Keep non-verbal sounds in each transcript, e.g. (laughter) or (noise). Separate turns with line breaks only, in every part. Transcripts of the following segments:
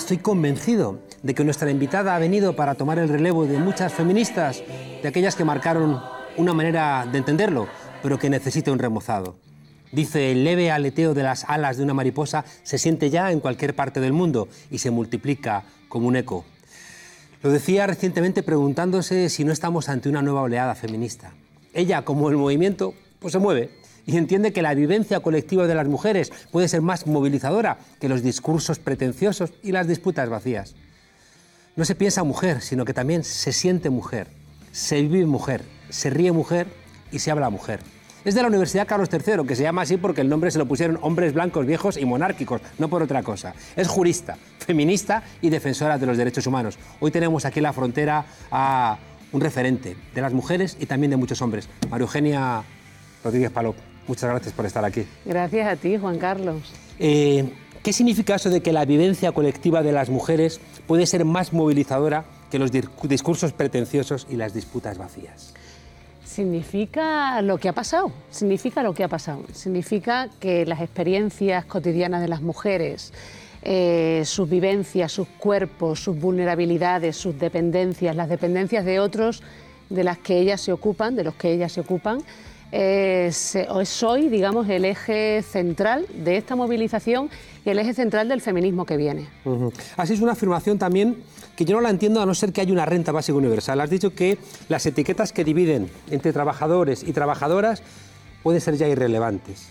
Estoy convencido de que nuestra invitada ha venido para tomar el relevo de muchas feministas, de aquellas que marcaron una manera de entenderlo, pero que necesita un remozado. Dice, el leve aleteo de las alas de una mariposa se siente ya en cualquier parte del mundo y se multiplica como un eco. Lo decía recientemente preguntándose si no estamos ante una nueva oleada feminista. Ella, como el movimiento, pues se mueve, y entiende que la vivencia colectiva de las mujeres puede ser más movilizadora que los discursos pretenciosos y las disputas vacías. No se piensa mujer, sino que también se siente mujer, se vive mujer, se ríe mujer y se habla mujer. Es de la Universidad Carlos III, que se llama así porque el nombre se lo pusieron hombres blancos viejos y monárquicos, no por otra cosa. Es jurista, feminista y defensora de los derechos humanos. Hoy tenemos aquí en la frontera a un referente de las mujeres y también de muchos hombres, María Eugenia Rodríguez Palop. Muchas gracias por estar aquí.
Gracias a ti, Juan Carlos.
Eh, ¿Qué significa eso de que la vivencia colectiva de las mujeres puede ser más movilizadora que los discursos pretenciosos y las disputas vacías?
Significa lo que ha pasado, significa lo que ha pasado, significa que las experiencias cotidianas de las mujeres, eh, sus vivencias, sus cuerpos, sus vulnerabilidades, sus dependencias, las dependencias de otros de las que ellas se ocupan, de los que ellas se ocupan, es, eh, hoy, digamos, el eje central de esta movilización y el eje central del feminismo que viene.
Así es una afirmación también que yo no la entiendo a no ser que haya una renta básica universal. Has dicho que las etiquetas que dividen entre trabajadores y trabajadoras pueden ser ya irrelevantes.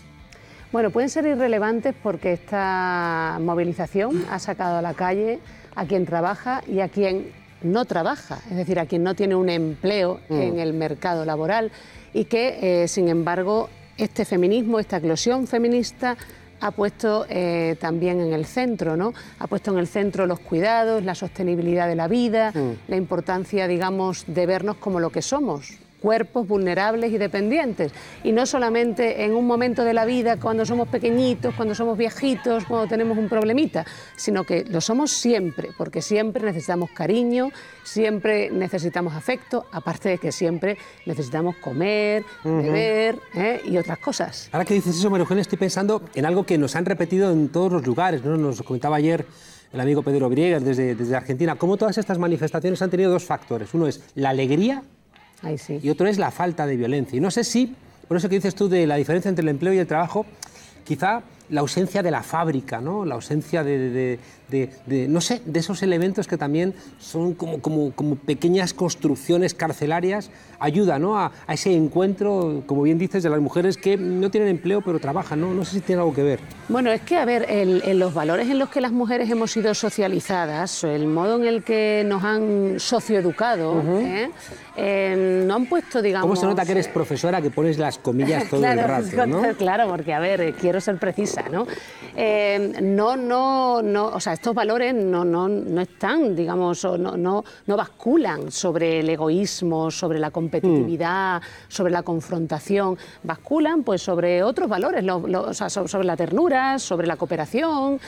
Bueno, pueden ser irrelevantes porque esta movilización ha sacado a la calle a quien trabaja y a quien no trabaja, es decir, a quien no tiene un empleo mm. en el mercado laboral y que, eh, sin embargo, este feminismo, esta eclosión feminista ha puesto eh, también en el centro, ¿no? Ha puesto en el centro los cuidados, la sostenibilidad de la vida, mm. la importancia, digamos, de vernos como lo que somos, cuerpos vulnerables y dependientes. Y no solamente en un momento de la vida, cuando somos pequeñitos, cuando somos viejitos, cuando tenemos un problemita, sino que lo somos siempre, porque siempre necesitamos cariño, siempre necesitamos afecto, aparte de que siempre necesitamos comer, beber ¿eh? y otras cosas.
Ahora que dices eso, María estoy pensando en algo que nos han repetido en todos los lugares. ¿no? Nos comentaba ayer el amigo Pedro Griegas desde, desde Argentina, cómo todas estas manifestaciones han tenido dos factores. Uno es la alegría y otro es la falta de violencia. Y no sé si, por eso que dices tú de la diferencia entre el empleo y el trabajo, quizá la ausencia de la fábrica, ¿no? la ausencia de, de, no sé, de esos elementos que también son como, como, como pequeñas construcciones carcelarias, ayuda ¿no? a, ese encuentro, como bien dices, de las mujeres que no tienen empleo pero trabajan, ¿no? No sé si tiene algo que ver.
Bueno, es que, a ver, en los valores en los que las mujeres hemos sido socializadas, el modo en el que nos han socioeducado, ¿eh? em, no han puesto, digamos... ¿Cómo se nota que eres eh,
profesora que pones las comillas todo el rato, (laughs) ¿no?
Claro, porque, a ver, eh, quiero ser precisa, ¿no? Em, no, no, no, o sea, estos valores no, están, digamos, no, basculan sobre el egoísmo, sobre la competitividad, hmm. sobre la confrontación, basculan pues sobre otros valores, sobre la ternura, sobre la cooperación,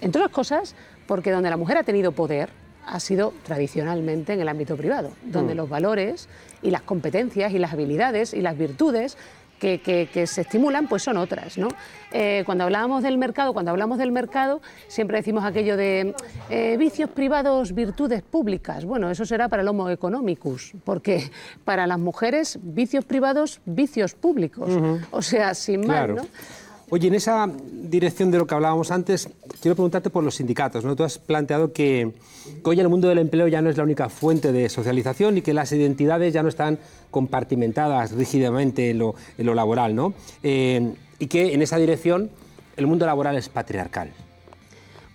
entre otras cosas, porque donde la mujer ha tenido poder, ha sido tradicionalmente en el ámbito privado, donde hmm. los valores y las competencias y las habilidades y las virtudes que, se estimulan, pues son otras. ¿no? Eh, cuando hablábamos del mercado, cuando hablamos del mercado, siempre decimos aquello de eh, vicios privados, virtudes públicas. Bueno, eso será para el homo economicus, porque para las mujeres, vicios privados, vicios públicos. O sea, sin más, ¿no?
Oye, en esa dirección de lo que hablábamos antes, quiero preguntarte por los sindicatos. ¿no? Tú has planteado que, hoy el mundo del empleo ya no es la única fuente de socialización y que las identidades ya no están compartimentadas rígidamente en lo, laboral, ¿no? Eh, y que en esa dirección el mundo laboral es patriarcal.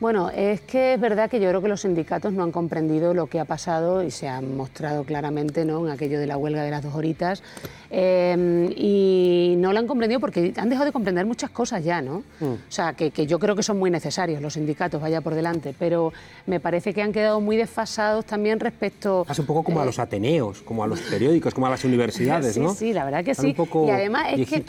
Bueno, es que es verdad que yo creo que los sindicatos no han comprendido lo que ha pasado y se han mostrado claramente ¿no? en aquello de la huelga de las dos horitas. Eh, y no lo han comprendido porque han dejado de comprender muchas cosas ya, ¿no? Mm. O sea, que, yo creo que son muy necesarios los sindicatos, vaya por delante, pero me parece que han quedado muy desfasados también respecto... Hace un poco como a eh,
los ateneos, como a los periódicos, como a las universidades, (laughs) ¿no? Sí, sí, la verdad que sí. y además es que,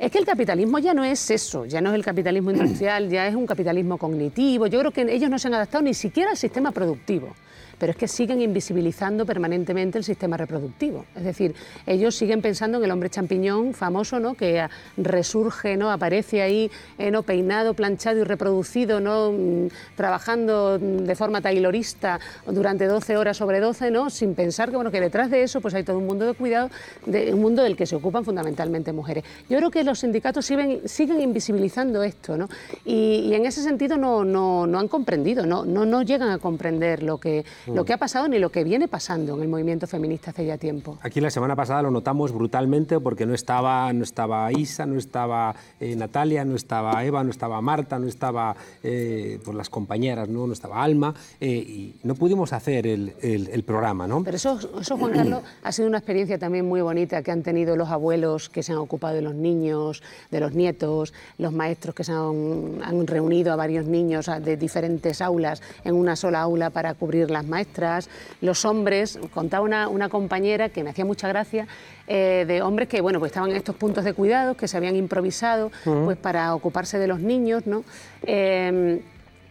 es que el capitalismo ya no es eso, ya no es el capitalismo industrial, ya es un capitalismo cognitivo yo creo que ellos no se han adaptado ni siquiera al sistema productivo pero es que siguen invisibilizando permanentemente el sistema reproductivo. Es decir, ellos siguen pensando en el hombre champiñón famoso, ¿no? que resurge, ¿no? aparece ahí eh, ¿no? peinado, planchado y reproducido, ¿no? Mm, trabajando de forma tailorista durante 12 horas sobre 12, ¿no? sin pensar que, bueno, que detrás de eso pues hay todo un mundo de cuidado, un mundo del que se ocupan fundamentalmente mujeres. Yo creo que los sindicatos siguen, siguen invisibilizando esto ¿no? y, en ese sentido no, no, no han comprendido, no, no, no llegan a comprender lo que, mm. lo que ha pasado ni lo que viene pasando en el movimiento feminista hace ya tiempo.
Aquí la semana pasada lo notamos brutalmente porque no estaba, no estaba Isa, no estaba eh, Natalia, no estaba Eva, no estaba Marta, no estaba eh, pues las compañeras, no, no estaba Alma eh, y no pudimos hacer el, programa. ¿no? Pero eso,
Juan Carlos, (clears throat) ha sido una experiencia también muy bonita que han tenido los abuelos que se han ocupado de los niños, de los nietos, los maestros que se han, han reunido a varios niños diferentes aulas en una sola aula para cubrir las maestras. Los hombres, contaba una, compañera que me hacía mucha gracia, eh, de hombres que bueno pues estaban en estos puntos de cuidado... que se habían improvisado pues para ocuparse de los niños, ¿no? Eh,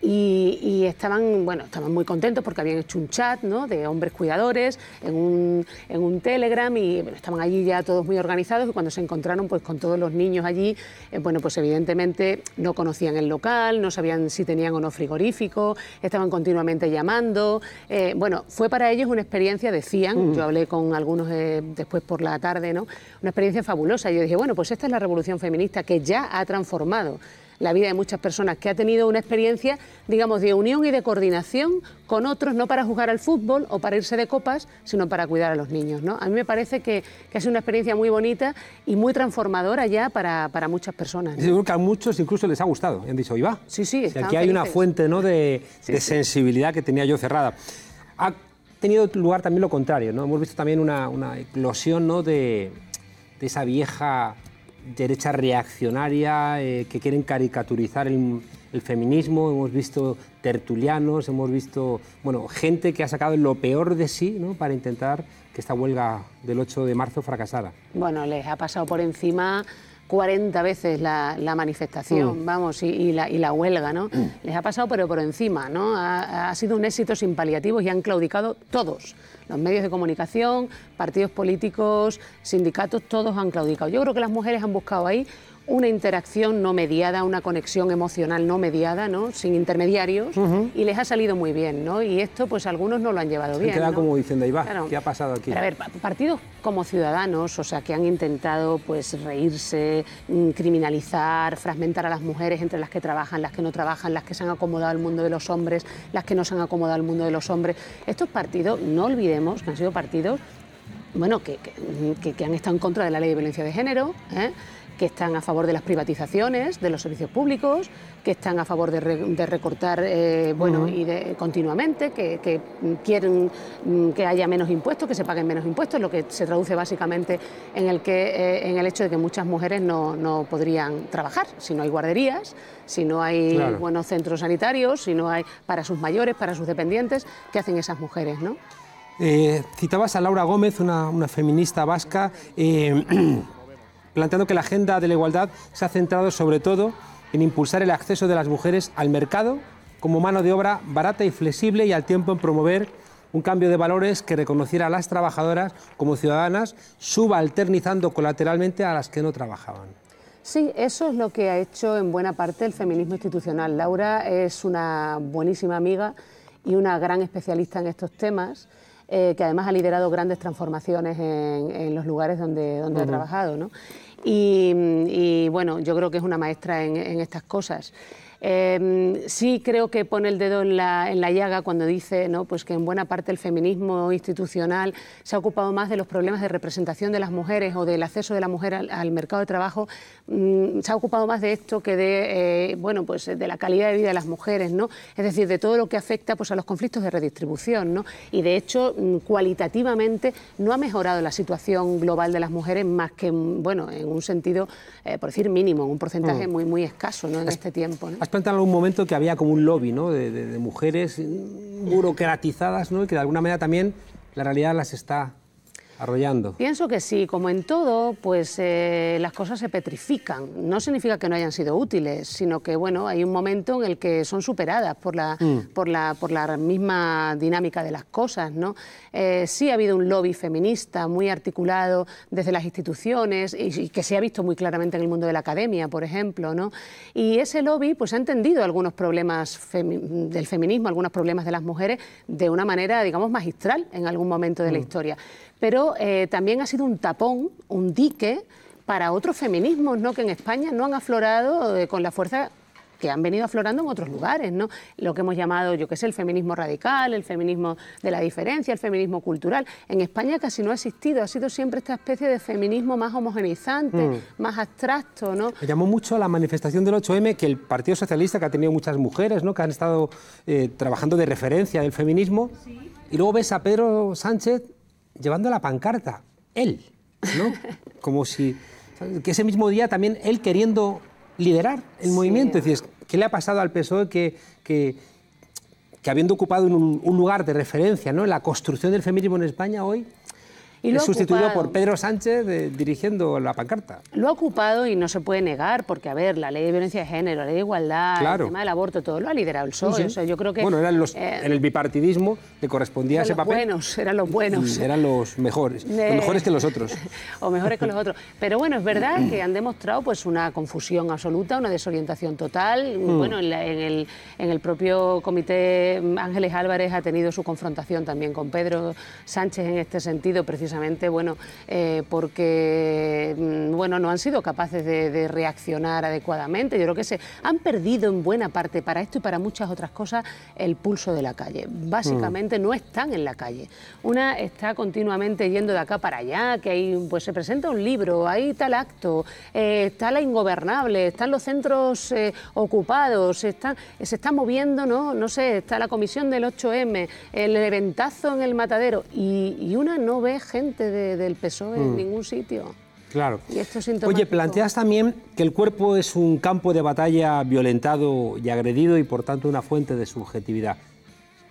y, estaban, bueno, estaban muy contentos porque habían hecho un chat de hombres cuidadores en un, en un Telegram y bueno, estaban allí ya todos muy organizados y cuando se encontraron pues, con todos los niños allí, eh, bueno, pues evidentemente no conocían el local, no sabían si tenían o no frigorífico, estaban continuamente llamando. Eh, bueno, fue para ellos una experiencia, decían, mm. yo hablé con algunos eh, después por la tarde, ¿no? una experiencia fabulosa. Yo dije, bueno, pues esta es la revolución feminista que ya ha transformado la vida de muchas personas, que ha tenido una experiencia, digamos, de unión y de coordinación con otros, no para jugar al fútbol o para irse de copas, sino para cuidar a los niños. ¿no? A mí me parece que, que ha sido una experiencia muy bonita y muy transformadora ya para, para muchas personas.
Seguro que a muchos incluso les ha gustado, han dicho, y va. Sí, sí, Aquí hay una fuente ¿no? de, sensibilidad que tenía yo cerrada. Ha tenido lugar también lo contrario, ¿no? hemos visto también una, una eclosión ¿no? de, de esa vieja derecha reaccionaria, eh, que quieren caricaturizar el, feminismo, hemos visto tertulianos, hemos visto bueno, gente que ha sacado lo peor de sí ¿no? para intentar que esta huelga del 8 de marzo fracasara.
Bueno, les ha pasado por encima 40 veces la, manifestación, mm. vamos, y, la, huelga, ¿no? Mm. Les ha pasado pero por encima, ¿no? Ha, ha, sido un éxito sin paliativos y han claudicado todos. Los medios de comunicación, partidos políticos, sindicatos, todos han claudicado. Yo creo que las mujeres han buscado ahí una interacción no mediada, una conexión emocional no mediada, ¿no? sin intermediarios, y les ha salido muy bien, ¿no? Y esto, pues algunos no lo han llevado bien. Queda como
diciendo, ahí va, ¿qué ha pasado aquí? a ver,
partidos como ciudadanos, o sea, que han intentado pues reírse, mm, criminalizar, fragmentar a las mujeres entre las que trabajan, las que no trabajan, las que se han acomodado al mundo de los hombres, las que no se han acomodado al mundo de los hombres. Estos partidos, no olvidemos que han sido partidos bueno, que, han estado en contra de la ley de violencia de género, ¿eh? que están a favor de las privatizaciones, de los servicios públicos, que están a favor de, recortar eh, bueno, y continuamente, que, quieren mm, que haya menos impuestos, que se paguen menos impuestos, lo que se traduce básicamente en el, que, eh, en el hecho de que muchas mujeres no, podrían trabajar si no hay guarderías, si no hay buenos centros sanitarios, si no hay para sus mayores, para sus dependientes, ¿qué hacen esas mujeres? ¿no?
Eh, citabas a Laura Gómez, una feminista vasca. (clears throat) planteando que la agenda de la igualdad se ha centrado sobre todo en impulsar el acceso de las mujeres al mercado como mano de obra barata y flexible y al tiempo en promover un cambio de valores que reconociera a las trabajadoras como ciudadanas, subalternizando colateralmente a las que no trabajaban.
Sí, eso es lo que ha hecho en buena parte el feminismo institucional. Laura es una buenísima amiga y una gran especialista en estos temas. Eh, que además ha liderado grandes transformaciones en, los lugares donde, donde ha trabajado. Y, bueno, yo creo que es una maestra en estas cosas. Em, sí creo que pone el dedo en la, en la, llaga cuando dice ¿no? pues que en buena parte el feminismo institucional se ha ocupado más de los problemas de representación de las mujeres o del acceso de la mujer al, mercado de trabajo. Mm, se ha ocupado más de esto que de, eh, bueno, pues de la calidad de vida de las mujeres, ¿no? es decir, de todo lo que afecta pues, a los conflictos de redistribución. Y de hecho, mm, cualitativamente no ha mejorado la situación global de las mujeres más que mm, bueno, en un sentido, eh, por decir mínimo, un porcentaje muy, muy escaso ¿no? en este tiempo.
Has planteado en algún momento que había como un lobby de, mujeres burocratizadas ¿no? y que de alguna manera también la realidad las está arrollando?
Pienso que sí, como en todo, pues eh, las cosas se petrifican. No significa que no hayan sido útiles, sino que bueno, hay un momento en el que son superadas por la, mm. por la, por la misma dinámica de las cosas. ¿no? Eh, sí ha habido un lobby feminista muy articulado desde las instituciones y, que se ha visto muy claramente en el mundo de la academia, por ejemplo. ¿no? Y ese lobby pues, ha entendido algunos problemas del feminismo, algunos problemas de las mujeres de una manera, digamos, magistral en algún momento de la mm. historia pero eh, también ha sido un tapón, un dique para otros feminismos ¿no? que en España no han aflorado eh, con la fuerza que han venido aflorando en otros lugares, ¿no? Lo que hemos llamado, yo qué sé, el feminismo radical, el feminismo de la diferencia, el feminismo cultural. En España casi no ha existido, ha sido siempre esta especie de feminismo más homogenizante, mm. más abstracto, ¿no?
Me llamó mucho la manifestación del 8M que el Partido Socialista, que ha tenido muchas mujeres, ¿no? Que han estado eh, trabajando de referencia del feminismo. Y luego ves a Pedro Sánchez llevando la pancarta, él, ¿no? (laughs) Como si. Que ese mismo día también él queriendo liderar el movimiento. Es decir, ¿qué le ha pasado al PSOE que, habiendo ocupado un, un, lugar de referencia ¿no? en la construcción del feminismo en España hoy, y lo sustituido por Pedro Sánchez dirigiendo la pancarta.
Lo ha ocupado y no se puede negar, porque, a ver, la ley de violencia de género, la ley de igualdad, el tema del aborto, todo lo ha liderado el Sol yo creo que, bueno, eran eh, en
el bipartidismo le correspondía ese papel. Eran
buenos, eran los buenos. Mm, eran
los mejores, eh, mejores que los otros.
(laughs) o mejores que los otros. Pero bueno, es verdad mm. que han demostrado pues, una confusión absoluta, una desorientación total. Mm. Bueno, el, en el propio comité, Ángeles Álvarez ha tenido su confrontación también con Pedro Sánchez en este sentido, precisamente bueno, eh, porque mm, bueno, no han sido capaces de, reaccionar adecuadamente. Yo creo que se han perdido en buena parte para esto y para muchas otras cosas el pulso de la calle. Básicamente mm. no están en la calle. Una está continuamente yendo de acá para allá, que hay, pues se presenta un libro, hay tal acto, eh, está la ingobernable, están los centros eh, ocupados, están, se está moviendo, ¿no? no sé, está la comisión del 8M, el eventazo en el matadero y, una no ve del PSOE en mm. ningún sitio. Claro. Y Oye,
planteas también que el cuerpo es un campo de batalla violentado y agredido y por tanto una fuente de subjetividad.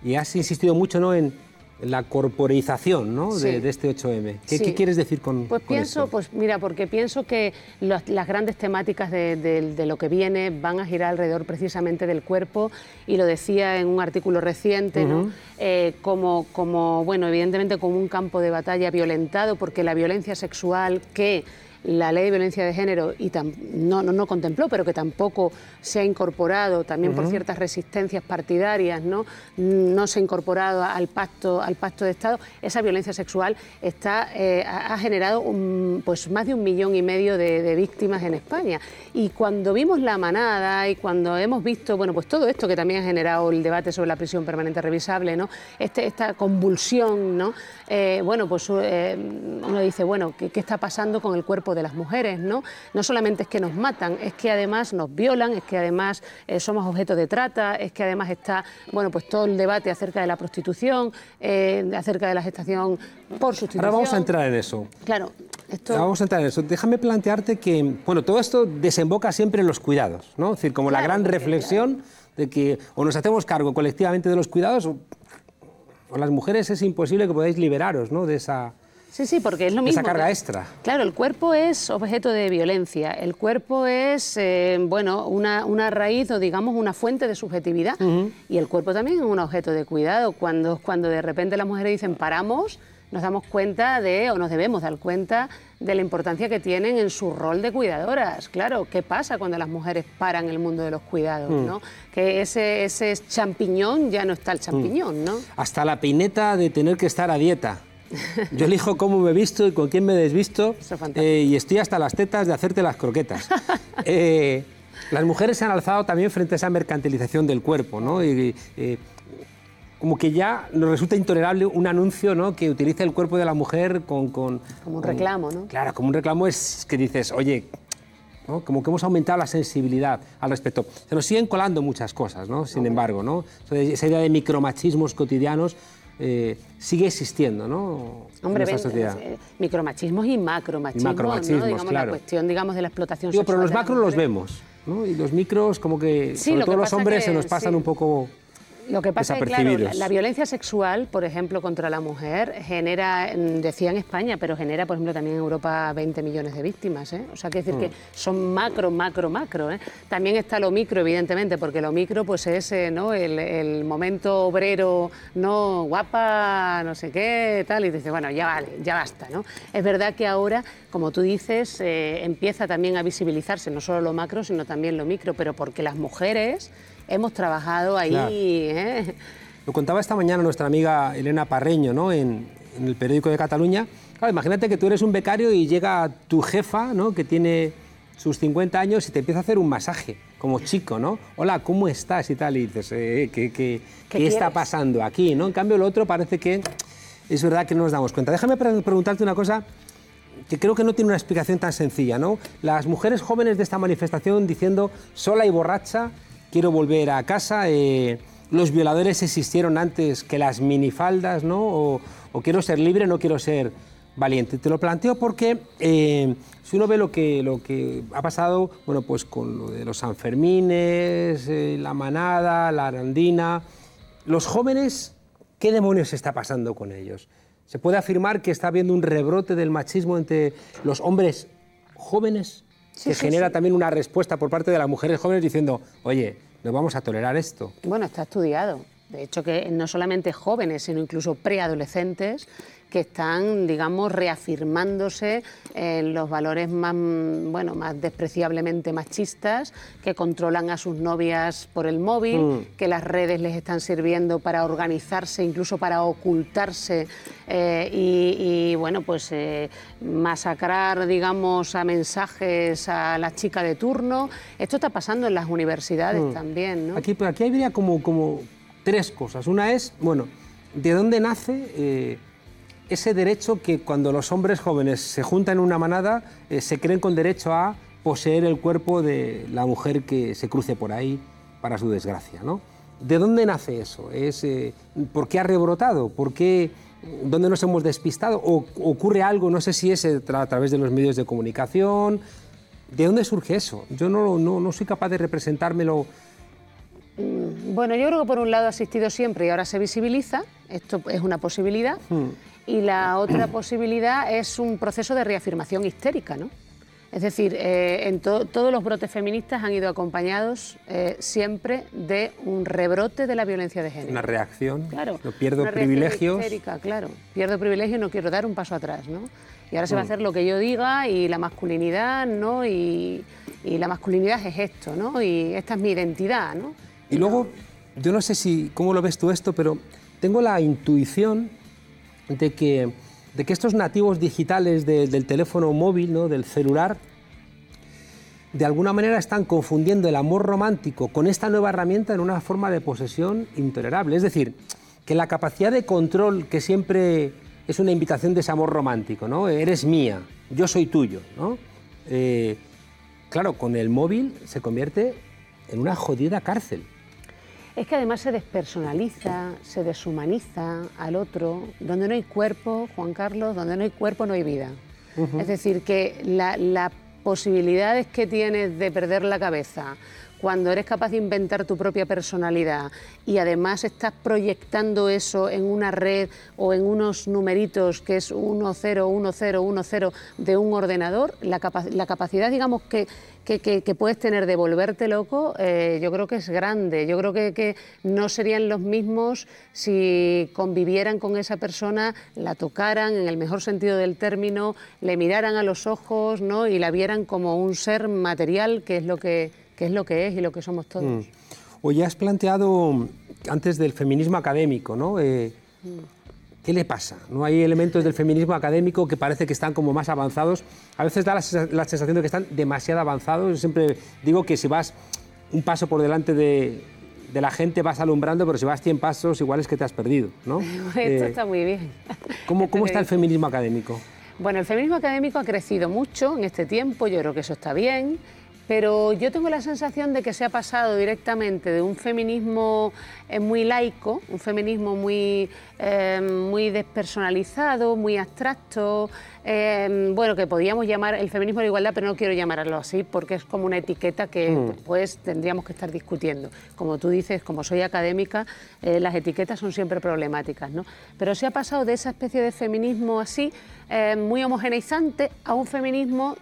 Y has insistido mucho ¿no? en, la corporización de, este 8M. ¿Qué, quieres decir con,
pues pienso, Pues mira, porque pienso que las, grandes temáticas de, lo que viene van a girar alrededor precisamente del cuerpo, y lo decía en un artículo reciente, eh, como, como, bueno, evidentemente como un campo de batalla violentado, porque la violencia sexual que la ley de violencia de género y no, no, contempló, pero que tampoco se ha incorporado, también por ciertas resistencias partidarias, ¿no? Mm, no se ha incorporado al pacto, al pacto de Estado, esa violencia sexual está, eh, ha generado pues más de un millón y medio de, víctimas en España. Y cuando vimos la manada y cuando hemos visto bueno, pues todo esto que también ha generado el debate sobre la prisión permanente revisable, ¿no? Este, esta convulsión, ¿no? Eh, bueno, pues eh, uno dice, bueno, ¿qué, ¿qué está pasando con el cuerpo de las mujeres, ¿no? No solamente es que nos matan, es que además nos violan, es que además eh, somos objeto de trata, es que además está, bueno, pues todo el debate acerca de la prostitución, eh, acerca de la gestación por sustitución. Ahora vamos a entrar en eso. Claro, esto...
vamos a entrar en eso. Déjame plantearte que, bueno, todo esto desemboca siempre en los cuidados, ¿no? Es decir, como la gran reflexión de que o nos hacemos cargo colectivamente de los cuidados o, o las mujeres es imposible que podáis liberaros, ¿no? De esa
Sí, sí, porque es lo mismo. Esa carga extra. Claro, el cuerpo es objeto de violencia, el cuerpo es, eh, bueno, una, raíz o digamos una fuente de subjetividad y el cuerpo también es un objeto de cuidado. Cuando, cuando de repente las mujeres dicen paramos, nos damos cuenta de, o nos debemos dar cuenta de la importancia que tienen en su rol de cuidadoras. Claro, ¿qué pasa cuando las mujeres paran el mundo de los cuidados? Mm. ¿no? Que ese, champiñón ya no está el mm. champiñón, ¿no?
Hasta la pineta de tener que estar a dieta. Yo elijo cómo me he visto y con quién me desvisto eh, y estoy hasta las tetas de hacerte las croquetas. (laughs) Eh, las mujeres se han alzado también frente a esa mercantilización del cuerpo, ¿no? Y, eh, como que ya nos resulta intolerable un anuncio ¿no? que utiliza el cuerpo de la mujer con... como un reclamo, ¿no? Claro, como un reclamo es que dices, oye, como que hemos aumentado la sensibilidad al respecto. Se nos siguen colando muchas cosas, ¿no? sin embargo, ¿no? esa idea de micromachismos cotidianos eh, sigue existiendo, ¿no? Hombre, en
micromachismos y macromachismos, y digamos, claro. la cuestión, digamos, de la explotación social. sexual Pero los macros
los vemos, ¿no? Y los micros, como que, sí, sobre todo los hombres, se nos pasan un poco
lo que pasa es que la, violencia sexual, por ejemplo, contra la mujer, genera, mm, decía en España, pero genera, por ejemplo, también en Europa 20 millones de víctimas. ¿eh? O sea, quiere decir que mm. son macro, macro, macro. ¿eh? También está lo micro, evidentemente, porque lo micro pues es eh, El, momento obrero, no guapa, no sé qué, tal, y dice, bueno, ya vale, ya basta. Es verdad que ahora, como tú dices, empieza también a visibilizarse no solo lo macro, sino también lo micro, pero porque las mujeres hemos trabajado ahí. ¿eh?
Lo contaba esta mañana nuestra amiga Elena Parreño, ¿no? En, el periódico de Cataluña. imagínate que tú eres un becario y llega tu jefa, Que tiene sus 50 años y te empieza a hacer un masaje, como chico, ¿no? Hola, ¿cómo estás? Y tal, y dices, eh, ¿qué, qué, está pasando aquí, no? En cambio, lo otro parece que es verdad que no nos damos cuenta. Déjame preguntarte una cosa que creo que no tiene una explicación tan sencilla, ¿no? Las mujeres jóvenes de esta manifestación diciendo sola y borracha quiero volver a casa, eh, los violadores existieron antes que las minifaldas, ¿no? O, quiero ser libre, no quiero ser valiente. Te lo planteo porque eh, si uno ve lo que, lo que ha pasado, bueno, pues con lo de los Sanfermines, eh, la manada, la arandina, los jóvenes, ¿qué demonios está pasando con ellos? ¿Se puede afirmar que está habiendo un rebrote del machismo entre los hombres jóvenes? se que genera también una respuesta por parte de las mujeres jóvenes diciendo, oye, no vamos a tolerar esto.
Bueno, está estudiado. De hecho, que no solamente jóvenes, sino incluso preadolescentes que están, digamos, reafirmándose en los valores más, bueno, más despreciablemente machistas, que controlan a sus novias por el móvil, mm. que las redes les están sirviendo para organizarse, incluso para ocultarse eh, y, bueno, pues eh, masacrar, digamos, a mensajes a la chica de turno. Esto está pasando en las universidades mm. también, ¿no?
Aquí, pero aquí habría como, como tres cosas. Una es, bueno, ¿de dónde nace eh, ese derecho que cuando los hombres jóvenes se juntan en una manada, eh, se creen con derecho a poseer el cuerpo de la mujer que se cruce por ahí para su desgracia? ¿no? ¿De dónde nace eso? ¿Es, eh, ¿Por qué ha rebrotado? ¿Por qué, ¿Dónde nos hemos despistado? ¿O ocurre algo, no sé si es a, través de los medios de comunicación? ¿De dónde surge eso? Yo no, no, no soy capaz de representármelo
bueno, yo creo que por un lado ha existido siempre y ahora se visibiliza, esto es una posibilidad, hmm. y la otra posibilidad es un proceso de reafirmación histérica, ¿no? Es decir, eh, en todos los brotes feministas han ido acompañados eh, siempre de un rebrote de la violencia de género.
Una reacción. Claro. pierdo una privilegios. Histérica,
claro. Pierdo privilegios y no quiero dar un paso atrás, ¿no? Y ahora se va a hmm. hacer lo que yo diga y la masculinidad, ¿no? Y, y la masculinidad es esto, ¿no? Y esta es mi identidad, ¿no?
Y luego yo no sé si cómo lo ves tú esto, pero tengo la intuición de que, de que estos nativos digitales del teléfono móvil, ¿no? del celular, de alguna manera están confundiendo el amor romántico con esta nueva herramienta en una forma de posesión intolerable. Es decir, que la capacidad de control que siempre es una invitación de ese amor romántico, ¿no? Eres mía, yo soy tuyo, eh, claro, con el móvil se convierte en una jodida cárcel.
Es que además se despersonaliza, se deshumaniza al otro. Donde no hay cuerpo, Juan Carlos, donde no hay cuerpo no hay vida. Es decir, que la, las posibilidades que tienes de perder la cabeza, cuando eres capaz de inventar tu propia personalidad y además estás proyectando eso en una red o en unos numeritos que es 1, 0, 1, 0, 1, 0 de un ordenador, la, capacidad, digamos, que, puedes tener de volverte loco, eh, yo creo que es grande. Yo creo que, no serían los mismos si convivieran con esa persona, la tocaran en el mejor sentido del término, le miraran a los ojos y la vieran como un ser material, que es lo que que es lo que es y lo que somos todos. O mm.
Oye, has planteado mm, antes del feminismo académico, ¿no? Eh, ¿Qué le pasa? ¿No hay elementos del feminismo académico que parece que están como más avanzados? A veces da la sensación de que están demasiado avanzados. Yo siempre digo que si vas un paso por delante de, la gente vas alumbrando, pero si vas 100 pasos igual es que te has perdido, ¿no?
(laughs) Eh, Esto está muy bien.
cómo está el feminismo académico?
Bueno, el feminismo académico ha crecido mucho en este tiempo, yo creo que eso está bien pero yo tengo la sensación de que se ha pasado directamente de un feminismo eh, muy laico, un feminismo muy, eh, muy despersonalizado, muy abstracto, eh, bueno, que podríamos llamar el feminismo de igualdad, pero no quiero llamarlo así porque es como una etiqueta que hmm. después tendríamos que estar discutiendo. Como tú dices, como soy académica, las etiquetas son siempre problemáticas, ¿no? Pero se ha pasado de esa especie de feminismo así, muy homogeneizante, a un feminismo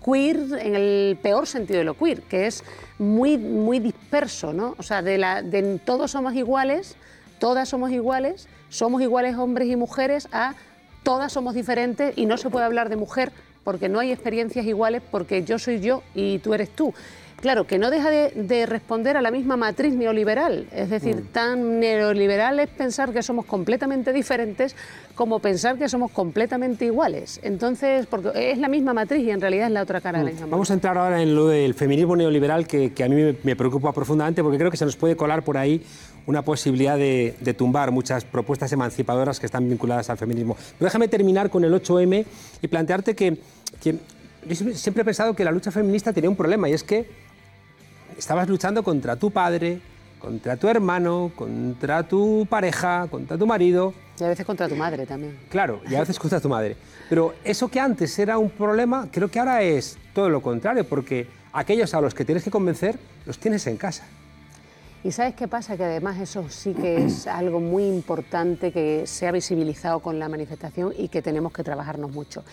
queer en el peor sentido de lo queer, que es muy, muy disperso, ¿no? O sea, de, la, de todos somos iguales, todas somos iguales, somos iguales hombres y mujeres, a todas somos diferentes y no se puede hablar de mujer porque no hay experiencias iguales, porque yo soy yo y tú eres tú. Claro, que no deja de, responder a la misma matriz neoliberal. Es decir, mm. tan neoliberal es pensar que somos completamente diferentes como pensar que somos completamente iguales. Entonces, porque es la misma matriz y en realidad es la otra cara de la mm. misma.
Vamos a entrar ahora en lo del feminismo neoliberal que, a mí me, preocupa profundamente porque creo que se nos puede colar por ahí una posibilidad de, tumbar muchas propuestas emancipadoras que están vinculadas al feminismo. Pero déjame terminar con el 8M y plantearte que, siempre he pensado que la lucha feminista tenía un problema y es que estabas luchando contra tu padre, contra tu hermano, contra tu pareja, contra tu marido.
Y a veces contra tu madre también.
Claro, y a veces contra tu madre. Pero eso que antes era un problema, creo que ahora es todo lo contrario, porque aquellos a los que tienes que convencer, los tienes en casa.
Y sabes qué pasa, que además eso sí que es (clears throat) algo muy importante que se ha visibilizado con la manifestación y que tenemos que trabajarnos mucho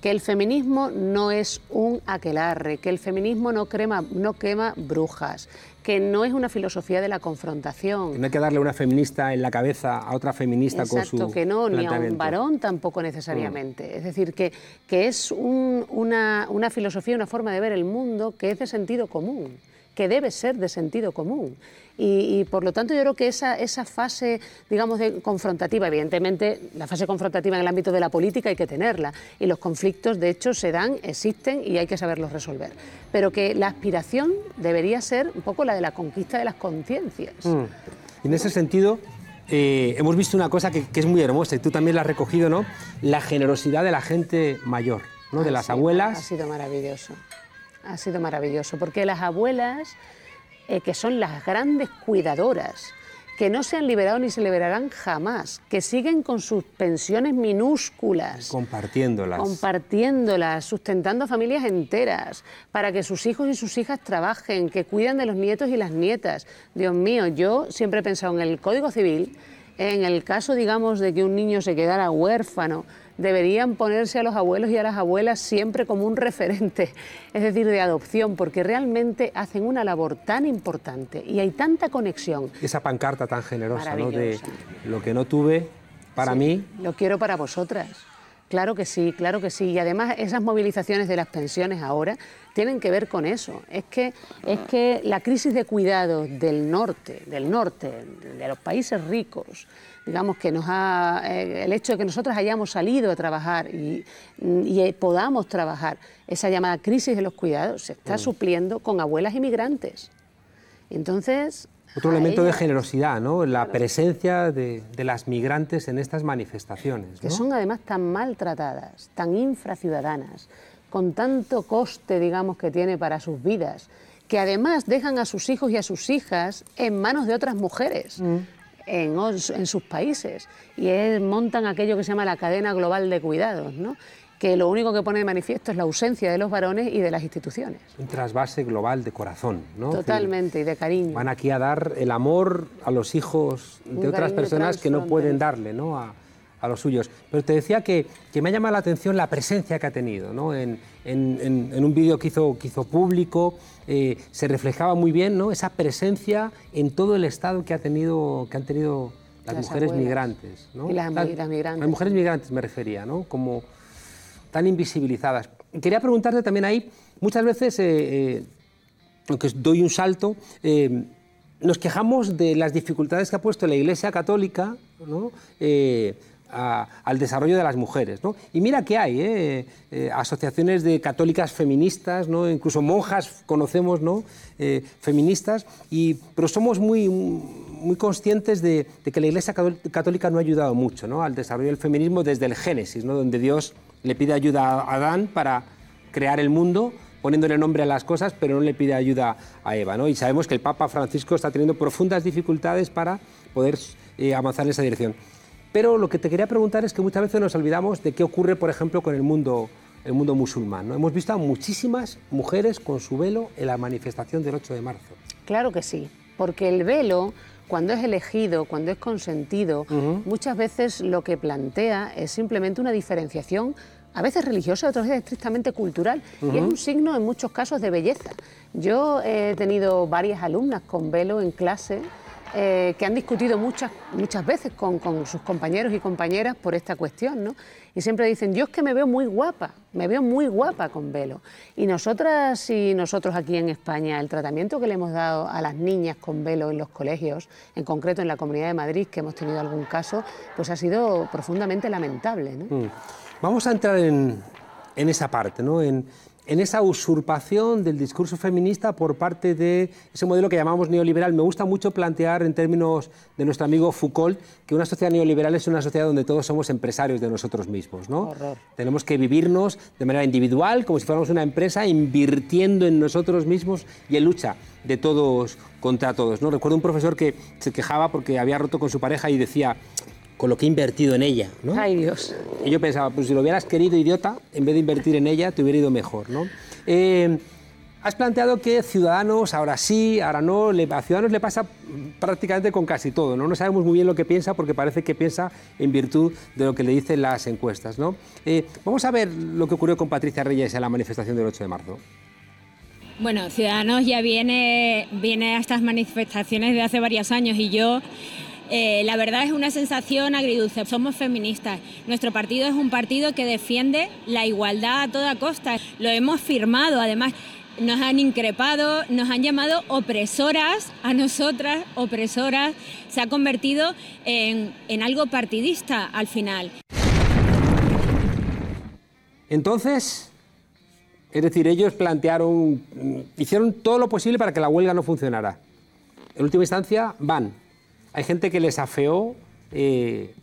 que el feminismo no es un aquelarre, que el feminismo no, crema, no quema brujas, que no es una filosofía de la confrontación.
No hay que darle una feminista en la cabeza a otra feminista con su que no, ni a un varón
tampoco mm. necesariamente. Es decir, que, que es una, una filosofía, una forma de ver el mundo que es de sentido común que debe ser de sentido común. Y, por lo tanto yo creo que esa, esa fase, digamos, de confrontativa, evidentemente la fase confrontativa en el ámbito de la política hay que tenerla y los conflictos de hecho se dan, existen y hay que saberlos resolver. Pero que la aspiración debería ser un poco la de la conquista de las conciencias.
Mm. En ese sentido, eh, hemos visto una cosa que, es muy hermosa y tú también la has recogido, ¿no? La generosidad de la gente mayor, ¿no? Ah, de las abuelas.
Ha sido maravilloso ha sido maravilloso, porque las abuelas, eh, que son las grandes cuidadoras, que no se han liberado ni se liberarán jamás, que siguen con sus pensiones minúsculas.
Compartiéndolas.
Compartiéndolas, sustentando familias enteras, para que sus hijos y sus hijas trabajen, que cuidan de los nietos y las nietas. Dios mío, yo siempre he pensado en el Código Civil, en el caso, digamos, de que un niño se quedara huérfano, deberían ponerse a los abuelos y a las abuelas siempre como un referente, (laughs) es decir, de adopción, porque realmente hacen una labor tan importante y hay tanta conexión.
Esa pancarta tan generosa, ¿no? De lo que no tuve para mí.
Lo quiero para vosotras. Claro que sí, claro que sí. Y además esas movilizaciones de las pensiones ahora tienen que ver con eso. Es que, es que la crisis de cuidados del norte, del norte, de los países ricos, digamos que nos ha, eh, el hecho de que nosotros hayamos salido a trabajar y, eh, podamos trabajar, esa llamada crisis de los cuidados se está mm. supliendo con abuelas inmigrantes. Entonces... Otro elemento de
generosidad, ¿no? La presencia de, las migrantes en estas manifestaciones. Que son
además tan maltratadas, tan infraciudadanas, con tanto coste, digamos, que tiene para sus vidas, que además dejan a sus hijos y a sus hijas en manos de otras mujeres. Mm en, sus países y montan aquello que se llama la cadena global de cuidados, que lo único que pone de manifiesto es la ausencia de los varones y de las instituciones.
Un trasvase global de corazón, Totalmente,
y de cariño. Van
aquí a dar el amor a los hijos de otras personas que no pueden darle, ¿no? A, a los suyos. Pero te decía que, que me ha llamado la atención la presencia que ha tenido. ¿no? En, un vídeo que hizo, que hizo público eh, se reflejaba muy bien ¿no? esa presencia en todo el Estado que, ha tenido, que han tenido las, mujeres migrantes. Y las, migrantes. Las mujeres migrantes me refería, ¿no? como tan invisibilizadas. Quería preguntarte también ahí, muchas veces, eh, eh aunque doy un salto, eh, nos quejamos de las dificultades que ha puesto la Iglesia Católica ¿no? al desarrollo de las mujeres. Y mira que hay ¿eh? Eh, asociaciones de católicas feministas, incluso monjas conocemos ¿no? Eh, feministas, pero somos muy, muy conscientes de, que la Iglesia Católica no ha ayudado mucho al desarrollo del feminismo desde el Génesis, donde Dios le pide ayuda a Adán para crear el mundo poniéndole nombre a las cosas, pero no le pide ayuda a Eva. Y sabemos que el Papa Francisco está teniendo profundas dificultades para poder avanzar en esa dirección. Pero lo que te quería preguntar es que muchas veces nos olvidamos de qué ocurre, por ejemplo, con el mundo, el mundo musulmán. ¿no? Hemos visto muchísimas mujeres con su velo en la manifestación del 8 de marzo.
Claro que sí, porque el velo, cuando es elegido, cuando es consentido, muchas veces lo que plantea es simplemente una diferenciación a veces religiosa, otras veces estrictamente cultural, y es un signo en muchos casos de belleza. Yo he tenido varias alumnas con velo en clase eh, que han discutido muchas, muchas veces con, sus compañeros y compañeras por esta cuestión, Y siempre dicen, yo es que me veo muy guapa, me veo muy guapa con velo. Y nosotras y nosotros aquí en España, el tratamiento que le hemos dado a las niñas con velo en los colegios, en concreto en la Comunidad de Madrid, que hemos tenido algún caso, pues ha sido profundamente lamentable, mm.
Vamos a entrar en, esa parte, ¿no? En, en esa usurpación del discurso feminista por parte de ese modelo que llamamos neoliberal. Me gusta mucho plantear en términos de nuestro amigo Foucault que una sociedad neoliberal es una sociedad donde todos somos empresarios de nosotros mismos. ¿no? Tenemos que vivirnos de manera individual, como si fuéramos una empresa, invirtiendo en nosotros mismos y en lucha de todos contra todos. ¿no? Recuerdo un profesor que se quejaba porque había roto con su pareja y decía, con lo que he invertido en ella, ¿no? Ay, Dios. Y yo pensaba, pues si lo hubieras querido, idiota, en vez de invertir en ella, te hubiera ido mejor, ¿no? Eh, has planteado que Ciudadanos, ahora sí, ahora no, a Ciudadanos le pasa prácticamente con casi todo, ¿no? No sabemos muy bien lo que piensa porque parece que piensa en virtud de lo que le dicen las encuestas, ¿no? Eh, vamos a ver lo que ocurrió con Patricia Reyes en la manifestación del 8 de marzo.
Bueno, Ciudadanos ya viene, viene a estas manifestaciones de hace varios años y yo eh, la verdad es una sensación agridulce. Somos feministas. Nuestro partido es un partido que defiende la igualdad a toda costa. Lo hemos firmado, además. Nos han increpado, nos han llamado opresoras a nosotras, opresoras. Se ha convertido en, en algo partidista al final.
Entonces, es decir, ellos plantearon, hicieron todo lo posible para que la huelga no funcionara. En última instancia, van, hay gente que les afeó eh,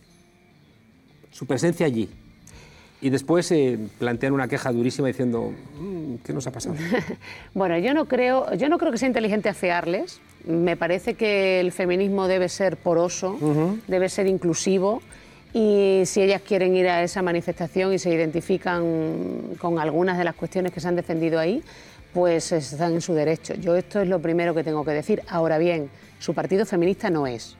su presencia allí. Y después eh, plantean una queja durísima diciendo,
mm, ¿qué nos ha pasado? (laughs) bueno, yo no, creo, yo no creo que sea inteligente afearles. Me parece que el feminismo debe ser poroso, debe ser inclusivo. Y si ellas quieren ir a esa manifestación y se identifican con algunas de las cuestiones que se han defendido ahí, pues están en su derecho. Yo esto es lo primero que tengo que decir. Ahora bien, su partido feminista no es.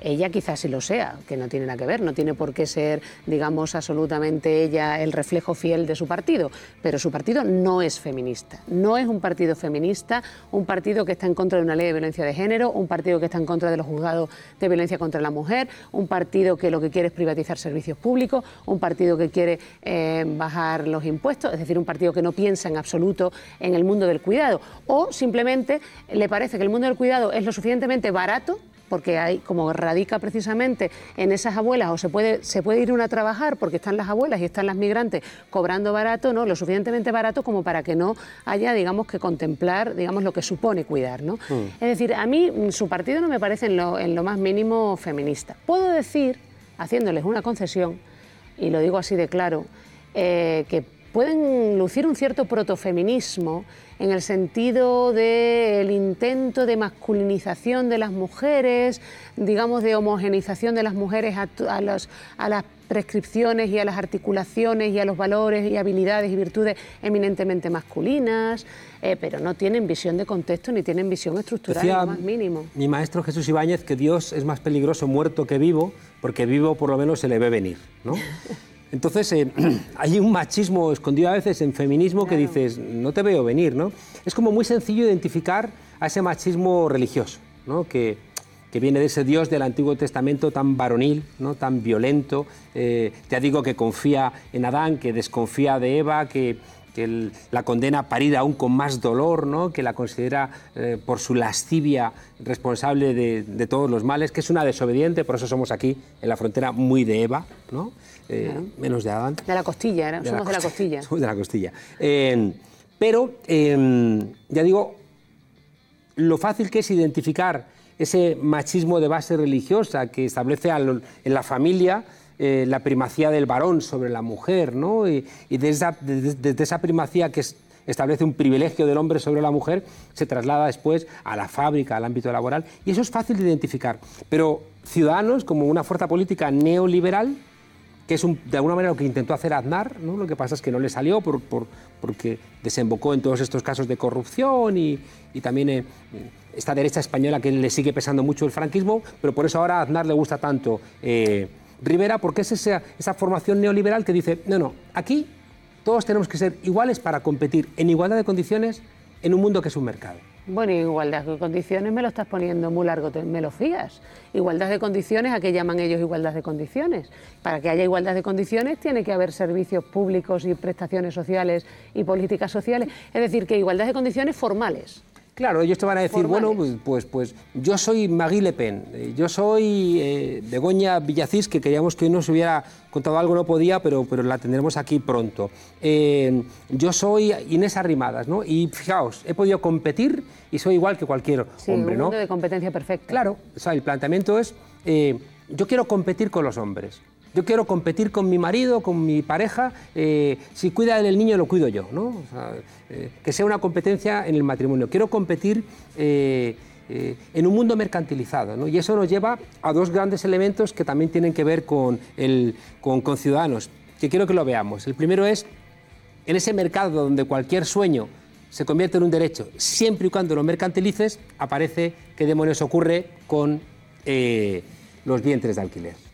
Ella quizás sí lo sea, que no tiene nada que ver, no tiene por qué ser, digamos, absolutamente ella el reflejo fiel de su partido, pero su partido no es feminista, no es un partido feminista, un partido que está en contra de una ley de violencia de género, un partido que está en contra de los juzgados de violencia contra la mujer, un partido que lo que quiere es privatizar servicios públicos, un partido que quiere eh, bajar los impuestos, es decir, un partido que no piensa en absoluto en el mundo del cuidado, o simplemente le parece que el mundo del cuidado es lo suficientemente barato porque hay, como radica precisamente en esas abuelas, o se puede, se puede ir una a trabajar porque están las abuelas y están las migrantes cobrando barato, ¿no? Lo suficientemente barato como para que no haya, digamos, que contemplar, digamos, lo que supone cuidar, ¿no? Mm. Es decir, a mí mm, su partido no me parece en lo, en lo más mínimo feminista. Puedo decir, haciéndoles una concesión, y lo digo así de claro, eh, que pueden lucir un cierto protofeminismo en el sentido del intento de masculinización de las mujeres, digamos de homogeneización de las mujeres a, las prescripciones y a las articulaciones y a los valores y habilidades y virtudes eminentemente masculinas, eh, pero no tienen visión de contexto ni tienen visión estructural más mínimo.
Mi maestro Jesús Ibáñez que Dios es más peligroso muerto que vivo, porque vivo por lo menos se le ve venir, ¿no? (laughs) Entonces, eh, (clears throat) hay un machismo escondido a veces en feminismo que dices, no te veo venir, ¿no? Es como muy sencillo identificar a ese machismo religioso, Que, que viene de ese Dios del Antiguo Testamento tan varonil, ¿no? tan violento. te eh, ya digo que confía en Adán, que desconfía de Eva, que, que la condena a parir aún con más dolor, ¿no? que la considera eh, por su lascivia responsable de, todos los males, que es una desobediente, por eso somos aquí en la frontera muy de Eva, ¿no? Eh, menos de Adán.
De la costilla, (laughs) somos
de la costilla. de eh, la costilla. pero, em, ya digo, lo fácil que es identificar ese machismo de base religiosa que establece en la familia eh, la primacía del varón sobre la mujer, ¿no? Y, desde, esa, desde esa primacía que establece un privilegio del hombre sobre la mujer, se traslada después a la fábrica, al ámbito laboral, y eso es fácil de identificar. Pero Ciudadanos, como una fuerza política neoliberal, que es un, de alguna manera lo que intentó hacer Aznar, ¿no? lo que pasa es que no le salió por, porque desembocó en todos estos casos de corrupción y, también eh, esta derecha española que le sigue pesando mucho el franquismo, pero por eso ahora a Aznar le gusta tanto eh, Rivera porque es esa, esa formación neoliberal que dice, no, no, aquí todos tenemos que ser iguales para competir en igualdad de condiciones en un mundo que es un mercado.
Bueno, igualdad de condiciones me lo estás poniendo muy largo, me lo fías. Igualdad de condiciones, ¿a qué llaman ellos igualdad de condiciones? Para que haya igualdad de condiciones tiene que haber servicios públicos y prestaciones sociales y políticas sociales. Es decir, que igualdad de condiciones formales,
Claro, ellos te van a decir, bueno, pues, pues, pues yo soy Magui Le Pen, eh, yo soy eh, Begoña Villacís, que queríamos que hoy nos hubiera contado algo, no podía, pero, pero la tendremos aquí pronto. Eh, yo soy Inés Arrimadas, ¿no? Y fijaos, he podido competir y soy igual que cualquier sí, hombre, un mundo de
competencia perfecta. Claro,
o sea, el planteamiento es, yo quiero competir con los hombres. Yo quiero competir con mi marido, con mi pareja. Eh, si cuida el niño, lo cuido yo. Eh, que sea una competencia en el matrimonio. Quiero competir eh, en un mundo mercantilizado. Y eso nos lleva a dos grandes elementos que también tienen que ver con, el, con, con ciudadanos, que quiero que lo veamos. El primero es, en ese mercado donde cualquier sueño se convierte en un derecho, siempre y cuando lo mercantilices, aparece qué demonios ocurre con los vientres de alquiler.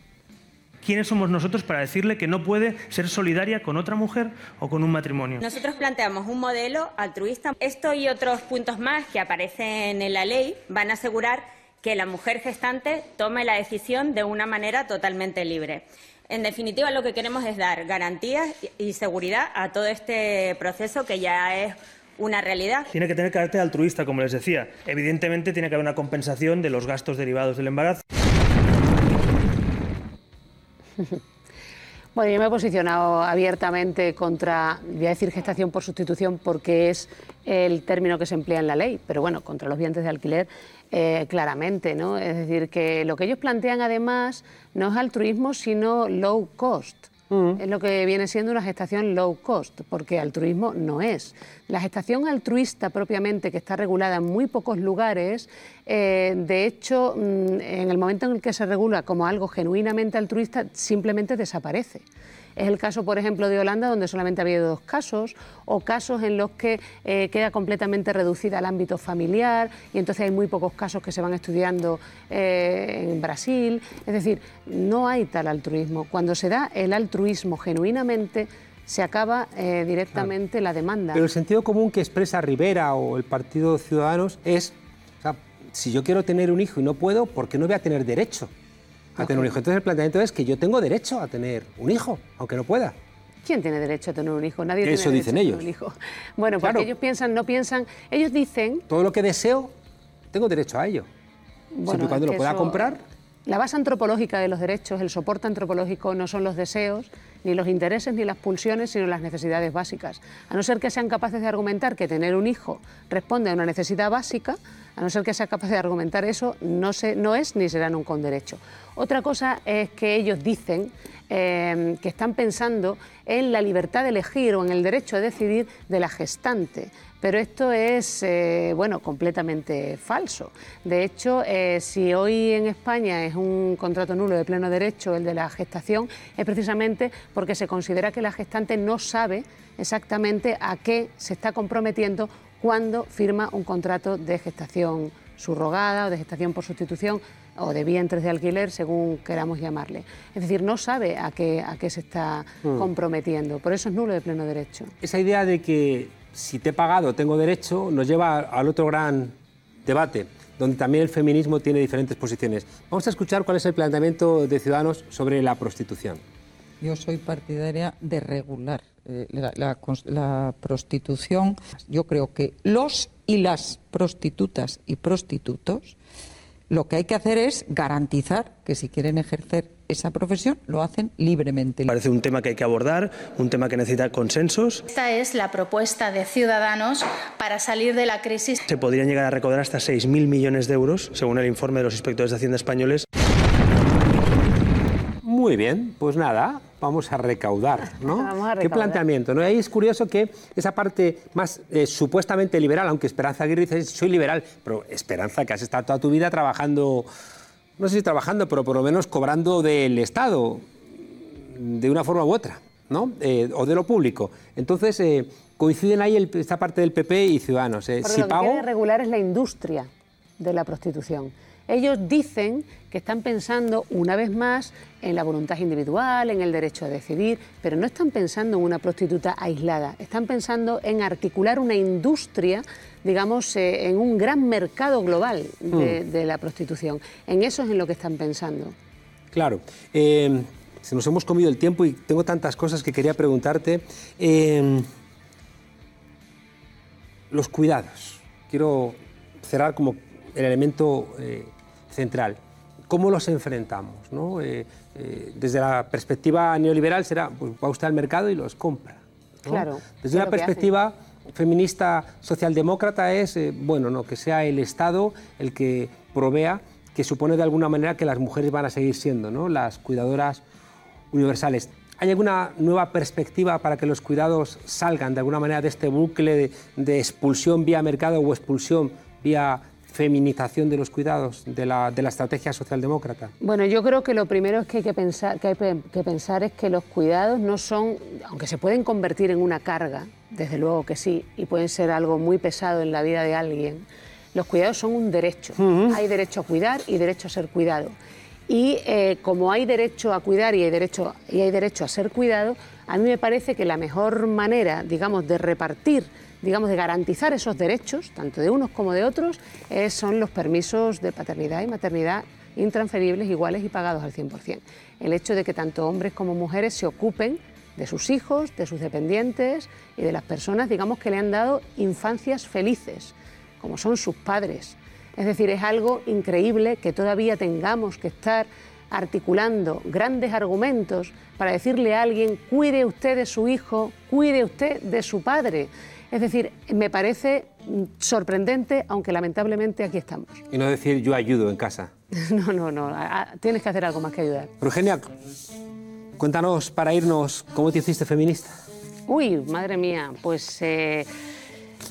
¿quiénes somos nosotros para decirle que no puede ser solidaria con otra mujer o con un matrimonio? Nosotros
planteamos un modelo altruista. Esto y otros puntos más que aparecen en la ley van a asegurar que la mujer gestante tome la decisión de una manera totalmente libre. En definitiva, lo que queremos es dar garantías y seguridad a todo este proceso que ya es una realidad.
Tiene que tener carácter altruista, como les decía. Evidentemente, tiene que haber una compensación de los gastos derivados del embarazo.
(laughs) Bueno, yo me he posicionado abiertamente contra, voy a decir gestación por sustitución porque es el término que se emplea en la ley, pero bueno, contra los vientos de alquiler eh, claramente, ¿no? Es decir, que lo que ellos plantean además no es altruismo, sino low cost. Mm. Es lo que viene siendo una gestación low cost, porque altruismo no es. La gestación altruista propiamente, que está regulada en muy pocos lugares, eh, de hecho, mm, en el momento en el que se regula como algo genuinamente altruista, simplemente desaparece. Es el caso, por ejemplo, de Holanda, donde solamente ha habido dos casos, o casos en los que eh, queda completamente reducida al ámbito familiar y entonces hay muy pocos casos que se van estudiando eh, en Brasil. Es decir, no hay tal altruismo. Cuando se da el altruismo genuinamente, se acaba eh, directamente la demanda. Pero el
sentido común que expresa Rivera o el Partido Ciudadanos es, si yo quiero tener un hijo y no puedo, ¿por qué no voy a tener derecho? a tener un hijo. Entonces el planteamiento es que yo tengo derecho a tener un hijo, aunque no pueda.
¿Quién tiene derecho a tener un hijo? Nadie tiene derecho a tener un hijo. (laughs) Bueno, porque ellos piensan, no piensan, ellos dicen...
Todo lo que deseo, tengo derecho a ello.
Bueno, Siempre y cuando lo pueda comprar, la base antropológica de los derechos, el soporte antropológico, no son los deseos, ni los intereses, ni las pulsiones, sino las necesidades básicas. A no ser que sean capaces de argumentar que tener un hijo responde a una necesidad básica, a no ser que sea capaz de argumentar eso, no, no es ni será nunca un derecho. Otra cosa es que ellos dicen em, que están pensando en la libertad de elegir o en el derecho a decidir de la gestante. Pero esto es eh, bueno, completamente falso. De hecho, eh, si hoy en España es un contrato nulo de pleno derecho el de la gestación, es precisamente porque se considera que la gestante no sabe exactamente a qué se está comprometiendo cuando firma un contrato de gestación subrogada o de gestación por sustitución o de vientres de alquiler, según queramos llamarle. Es decir, no sabe a qué, a qué se está hmm. comprometiendo. Por eso es nulo de pleno derecho.
Esa idea de que si te he pagado tengo derecho nos lleva al otro gran debate, donde también el feminismo tiene diferentes posiciones. Vamos a escuchar cuál es el planteamiento de Ciudadanos sobre la prostitución. Yo soy partidaria de regular eh, la, prostitución.
Yo creo que los y las prostitutas y prostitutos lo que hay que hacer es garantizar que si quieren ejercer esa profesión lo hacen
libremente. Parece un tema que hay que abordar, un tema que necesita consensos.
Esta es la propuesta de Ciudadanos para salir de la crisis.
Se podrían llegar a recaudar hasta 6.000 millones de euros, según el informe de los inspectores de Hacienda españoles. Muy bien, pues nada, vamos a recaudar, ¿no? (laughs) ¿Qué planteamiento? ¿no? ahí es curioso que esa parte más eh, supuestamente liberal, aunque Esperanza Aguirre dice, soy liberal, pero Esperanza, que has estado toda tu vida trabajando, no sé si trabajando, pero por lo menos cobrando del Estado, de una forma u otra, ¿no? Eh, o de lo público. Entonces, eh, coinciden ahí esta parte del PP y Ciudadanos. si lo que
regular es la industria de la prostitución. Ellos dicen que están pensando una vez más en la voluntad individual, en el derecho a decidir, pero no están pensando en una prostituta aislada, están pensando en articular una industria, digamos, eh, en un gran mercado global hmm. de, la prostitución. En eso es en lo que están pensando.
Claro. Eh, se nos hemos comido el tiempo y tengo tantas cosas que quería preguntarte. Em, los cuidados. Quiero cerrar como el elemento eh, central. ¿Cómo los enfrentamos? Eh, eh, desde la perspectiva neoliberal será, pues va usted al mercado y los compra. Claro. Desde una perspectiva feminista socialdemócrata es, eh, bueno, que sea el Estado el que provea, que supone de alguna manera que las mujeres van a seguir siendo las cuidadoras universales. ¿Hay alguna nueva perspectiva para que los cuidados salgan de alguna manera de este bucle de, de expulsión vía mercado o expulsión vía feminización de los cuidados de la, de la, estrategia socialdemócrata?
Bueno, yo creo que lo primero es que hay que, pensar, que hay que pensar es que los cuidados no son, aunque se pueden convertir en una carga, desde luego que sí, y pueden ser algo muy pesado en la vida de alguien, los cuidados son un derecho. Hay derecho a cuidar y derecho a ser cuidado. Y eh, como hay derecho a cuidar y hay derecho, y hay derecho a ser cuidado, a mí me parece que la mejor manera, digamos, de repartir digamos, de garantizar esos derechos, tanto de unos como de otros, eh, son los permisos de paternidad y maternidad intransferibles, iguales y pagados al 100%. El hecho de que tanto hombres como mujeres se ocupen de sus hijos, de sus dependientes y de las personas, digamos, que le han dado infancias felices, como son sus padres. Es decir, es algo increíble que todavía tengamos que estar articulando grandes argumentos para decirle a alguien, cuide usted de su hijo, cuide usted de su padre. Es decir, me parece sorprendente, aunque lamentablemente aquí estamos.
Y no decir yo ayudo en casa.
(laughs) no, no, no, tienes que hacer algo más que ayudar.
Eugenia, cuéntanos para irnos, ¿cómo te hiciste feminista?
Uy, madre mía, pues... Eh,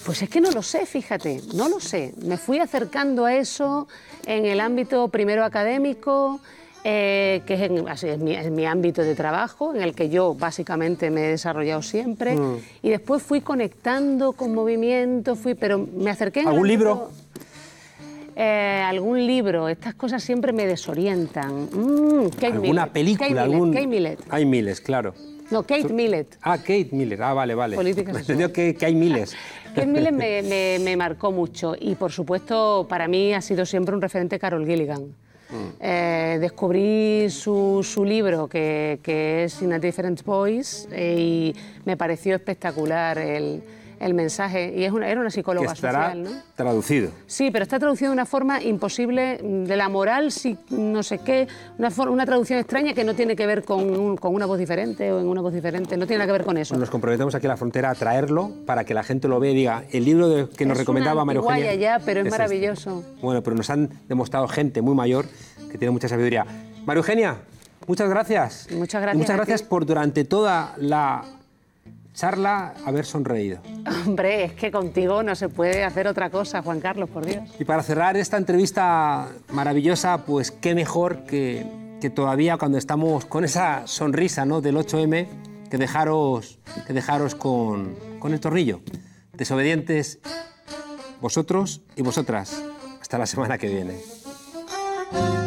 pues es que no lo sé, fíjate, no lo sé. Me fui acercando a eso en el ámbito primero académico, eh, que es, en, mi, ámbito de trabajo, en el que yo básicamente me he desarrollado siempre. Mm. Y después fui conectando con movimientos, fui, pero me acerqué... ¿Algún libro? Eh, algún libro, estas cosas siempre me desorientan. Mm, ¿Alguna película?
Hay miles, claro.
No, Kate Millet.
Ah, Kate Millet. Ah, vale, vale. Política me (laughs) que, que, hay miles.
(laughs) Kate Millet me, marcó mucho y, por supuesto, para mí ha sido siempre un referente Carol Gilligan. Eh, descubrí su, su libro, que, es In a Different Voice, eh, y me pareció espectacular el el mensaje. Y es una, era una psicóloga que estará social, Traducido. Sí, pero está traducido de una forma imposible, mm, de la moral, si no sé qué, una, una traducción extraña que no tiene que ver con, una voz diferente o en una voz diferente, no tiene nada que ver con eso.
Nos comprometemos aquí a la frontera a traerlo para que la gente lo vea y diga, el libro que nos recomendaba María Eugenia. ya, pero es, este.
maravilloso.
Bueno, pero nos han demostrado gente muy mayor que tiene mucha sabiduría. María Eugenia, muchas
gracias. Muchas gracias. muchas gracias
por durante toda la charla, haber sonreído.
Hombre, es que contigo no se puede hacer otra cosa, Juan Carlos, por Dios.
Y para cerrar esta entrevista maravillosa, pues qué mejor que, todavía cuando estamos con esa sonrisa ¿no? del 8M, que dejaros, que dejaros con, con el tornillo. Desobedientes, vosotros y vosotras. Hasta la semana que viene.